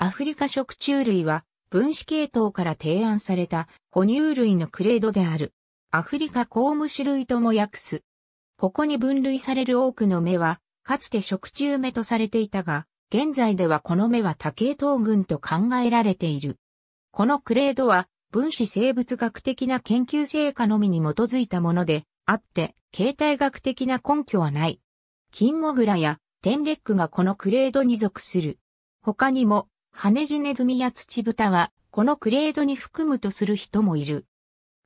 アフリカ食虫類は分子系統から提案された哺乳類のクレードである。アフリカコウムシ類とも訳す。ここに分類される多くの目は、かつて食虫目とされていたが、現在ではこの目は多系統群と考えられている。このクレードは分子生物学的な研究成果のみに基づいたものであって、形態学的な根拠はない。キンモグラやテンレックがこのクレードに属する。他にもネジネズミや土豚は、このクレードに含むとする人もいる。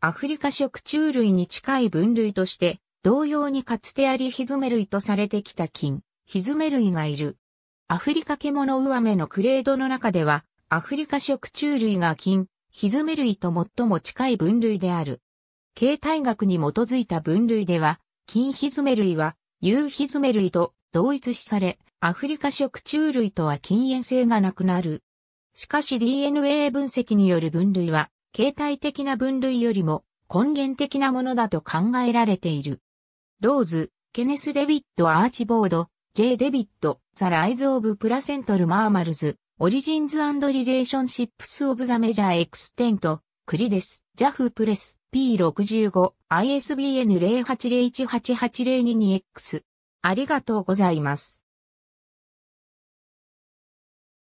アフリカ食虫類に近い分類として、同様にかつてアリヒズメ類とされてきた菌、ヒズメ類がいる。アフリカ獣ウアメのクレードの中では、アフリカ食虫類が菌、ヒズメ類と最も近い分類である。形態学に基づいた分類では、菌ヒズメ類は、有ヒズメ類と同一視され、アフリカ食虫類とは禁煙性がなくなる。しかし DNA 分析による分類は、形態的な分類よりも根源的なものだと考えられている。ローズ、ケネス・デビッド・アーチボード、J. デビッド、ザ・ライズ・オブ・プラセントル・マーマルズ、オリジンズ・アンド・リレーションシップス・オブ・ザ・メジャー・エクステント、クリデス、ジャフ・プレス、P65、ISBN 080188022X。ありがとうございます。